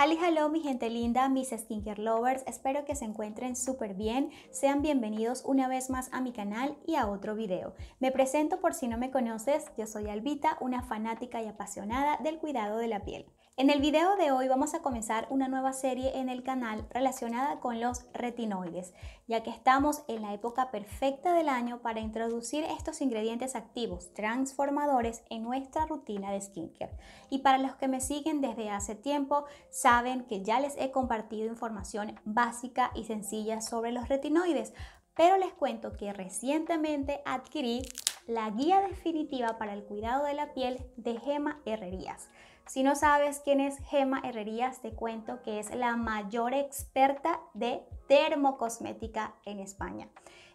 Hola, hello, mi gente linda, mis skincare lovers. Espero que se encuentren súper bien. Sean bienvenidos una vez más a mi canal y a otro video. Me presento por si no me conoces. Yo soy Albita, una fanática y apasionada del cuidado de la piel. En el video de hoy vamos a comenzar una nueva serie en el canal relacionada con los retinoides, ya que estamos en la época perfecta del año para introducir estos ingredientes activos transformadores en nuestra rutina de skincare. Y para los que me siguen desde hace tiempo, saben que ya les he compartido información básica y sencilla sobre los retinoides, pero les cuento que recientemente adquirí la guía definitiva para el cuidado de la piel de Gema Herrerías. Si no sabes quién es Gema Herrerías, te cuento que es la mayor experta de termocosmética en España.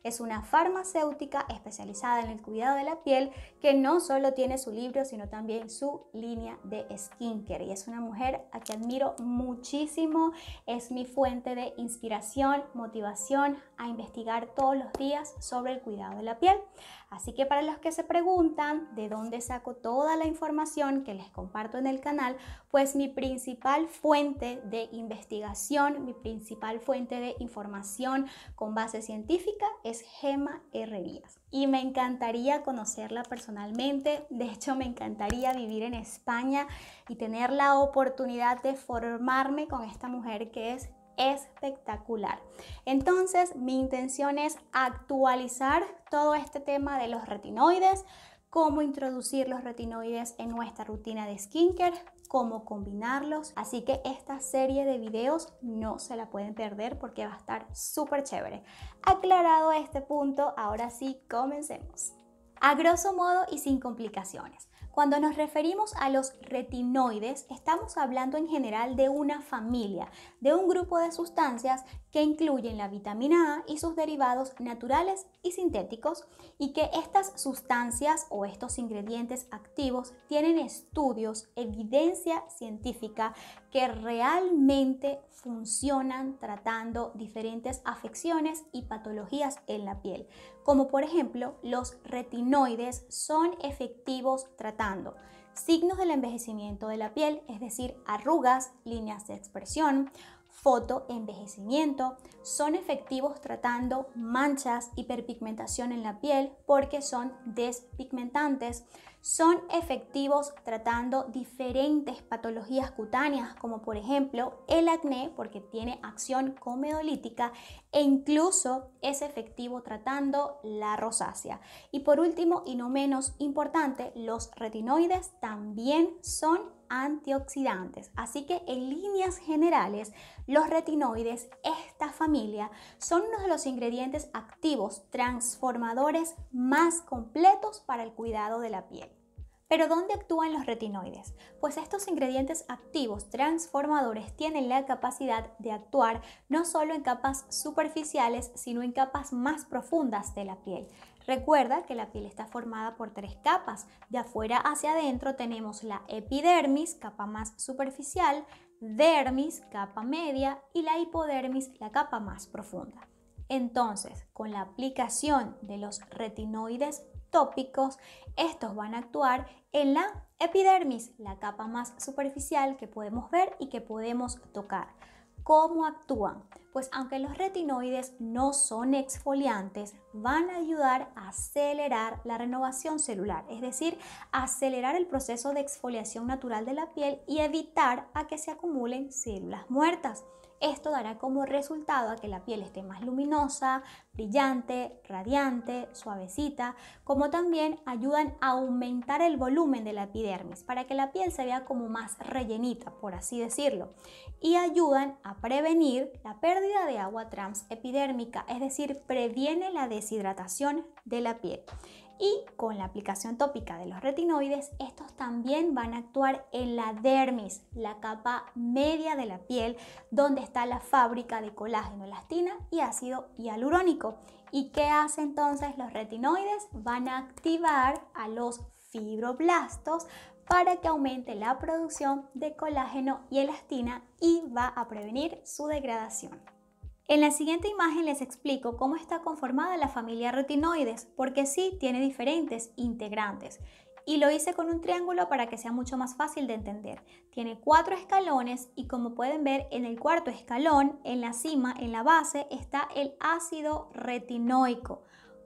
Es una farmacéutica especializada en el cuidado de la piel que no solo tiene su libro, sino también su línea de skincare. Y es una mujer a que admiro muchísimo. Es mi fuente de inspiración, motivación a investigar todos los días sobre el cuidado de la piel. Así que para los que se preguntan de dónde saco toda la información que les comparto en el canal, pues mi principal fuente de investigación, mi principal fuente de información con base científica es Gema Herrerías. Y me encantaría conocerla personalmente, de hecho me encantaría vivir en España y tener la oportunidad de formarme con esta mujer que es espectacular. Entonces, mi intención es actualizar todo este tema de los retinoides, cómo introducir los retinoides en nuestra rutina de skincare, cómo combinarlos. Así que esta serie de videos no se la pueden perder porque va a estar súper chévere. Aclarado este punto, ahora sí, comencemos. A grosso modo y sin complicaciones. Cuando nos referimos a los retinoides, estamos hablando en general de una familia, de un grupo de sustancias que incluyen la vitamina A y sus derivados naturales y sintéticos, y que estas sustancias o estos ingredientes activos tienen estudios, evidencia científica que realmente funcionan tratando diferentes afecciones y patologías en la piel, como por ejemplo los retinoides son efectivos tratando signos del envejecimiento de la piel, es decir, arrugas, líneas de expresión, fotoenvejecimiento, son efectivos tratando manchas, hiperpigmentación en la piel porque son despigmentantes, son efectivos tratando diferentes patologías cutáneas, como por ejemplo el acné, porque tiene acción comedolítica, e incluso es efectivo tratando la rosácea. Y por último, y no menos importante, los retinoides también son antioxidantes. Así que en líneas generales, los retinoides, esta familia, son uno de los ingredientes activos transformadores más completos para el cuidado de la piel. Pero ¿dónde actúan los retinoides? Pues estos ingredientes activos transformadores tienen la capacidad de actuar no solo en capas superficiales, sino en capas más profundas de la piel. Recuerda que la piel está formada por tres capas. De afuera hacia adentro tenemos la epidermis, capa más superficial, dermis, capa media, y la hipodermis, la capa más profunda. Entonces, con la aplicación de los retinoides tópicos, estos van a actuar en la epidermis, la capa más superficial que podemos ver y que podemos tocar. ¿Cómo actúan? Pues aunque los retinoides no son exfoliantes, van a ayudar a acelerar la renovación celular, es decir, acelerar el proceso de exfoliación natural de la piel y evitar a que se acumulen células muertas. Esto dará como resultado a que la piel esté más luminosa, brillante, radiante, suavecita, como también ayudan a aumentar el volumen de la epidermis para que la piel se vea como más rellenita, por así decirlo, y ayudan a prevenir la pérdida de agua transepidérmica, es decir, previene la deshidratación de la piel. Y con la aplicación tópica de los retinoides, estos también van a actuar en la dermis, la capa media de la piel, donde está la fábrica de colágeno, elastina y ácido hialurónico. ¿Y qué hace entonces los retinoides? Van a activar a los fibroblastos para que aumente la producción de colágeno y elastina y va a prevenir su degradación. En la siguiente imagen les explico cómo está conformada la familia retinoides, porque sí tiene diferentes integrantes. Y lo hice con un triángulo para que sea mucho más fácil de entender. Tiene cuatro escalones y como pueden ver en el cuarto escalón, en la cima, en la base, está el ácido retinoico,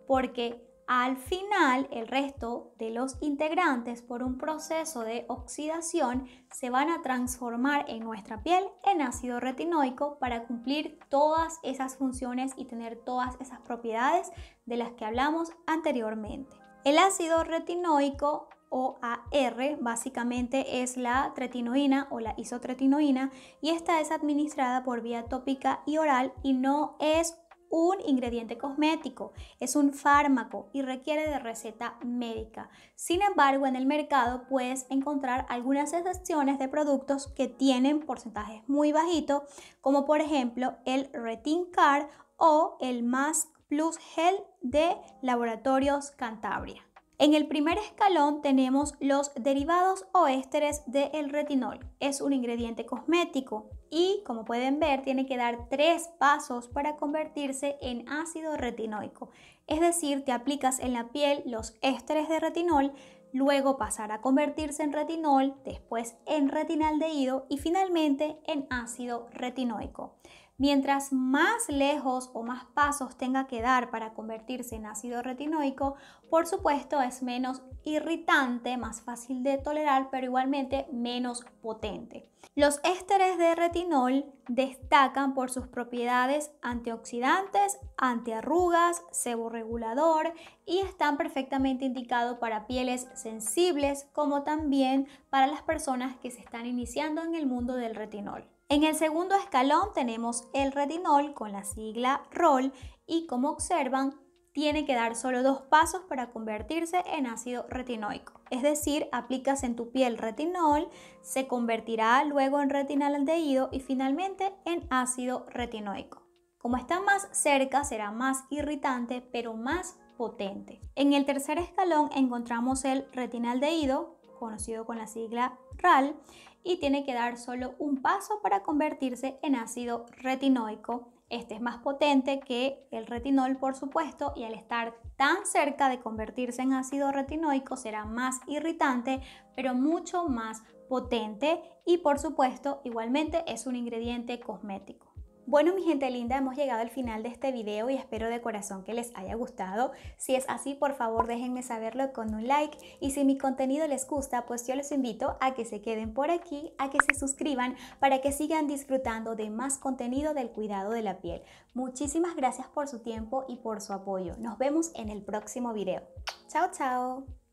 porque al final, el resto de los integrantes por un proceso de oxidación se van a transformar en nuestra piel en ácido retinoico para cumplir todas esas funciones y tener todas esas propiedades de las que hablamos anteriormente. El ácido retinoico o AR básicamente es la tretinoína o la isotretinoína y esta es administrada por vía tópica y oral y no es un ingrediente cosmético, es un fármaco y requiere de receta médica. Sin embargo, en el mercado puedes encontrar algunas excepciones de productos que tienen porcentajes muy bajitos, como por ejemplo el retin Car o el Mask Plus Gel de Laboratorios Cantabria. En el primer escalón tenemos los derivados o ésteres del retinol. Es un ingrediente cosmético y, como pueden ver, tiene que dar tres pasos para convertirse en ácido retinoico. Es decir, te aplicas en la piel los ésteres de retinol, luego pasar a convertirse en retinol, después en retinaldehído y finalmente en ácido retinoico. Mientras más lejos o más pasos tenga que dar para convertirse en ácido retinoico, por supuesto es menos irritante, más fácil de tolerar, pero igualmente menos potente. Los ésteres de retinol destacan por sus propiedades antioxidantes, antiarrugas, seborregulador y están perfectamente indicados para pieles sensibles como también para las personas que se están iniciando en el mundo del retinol. En el segundo escalón tenemos el retinol con la sigla ROL y como observan tiene que dar solo dos pasos para convertirse en ácido retinoico. Es decir, aplicas en tu piel retinol, se convertirá luego en retinaldehído y finalmente en ácido retinoico. Como está más cerca será más irritante pero más potente. En el tercer escalón encontramos el retinaldehído conocido con la sigla RAL, y tiene que dar solo un paso para convertirse en ácido retinoico. Este es más potente que el retinol, por supuesto, y al estar tan cerca de convertirse en ácido retinoico será más irritante, pero mucho más potente y, por supuesto, igualmente es un ingrediente cosmético. Bueno, mi gente linda, hemos llegado al final de este video y espero de corazón que les haya gustado. Si es así, por favor déjenme saberlo con un like y si mi contenido les gusta, pues yo los invito a que se queden por aquí, a que se suscriban para que sigan disfrutando de más contenido del cuidado de la piel. Muchísimas gracias por su tiempo y por su apoyo. Nos vemos en el próximo video. Chao, chao.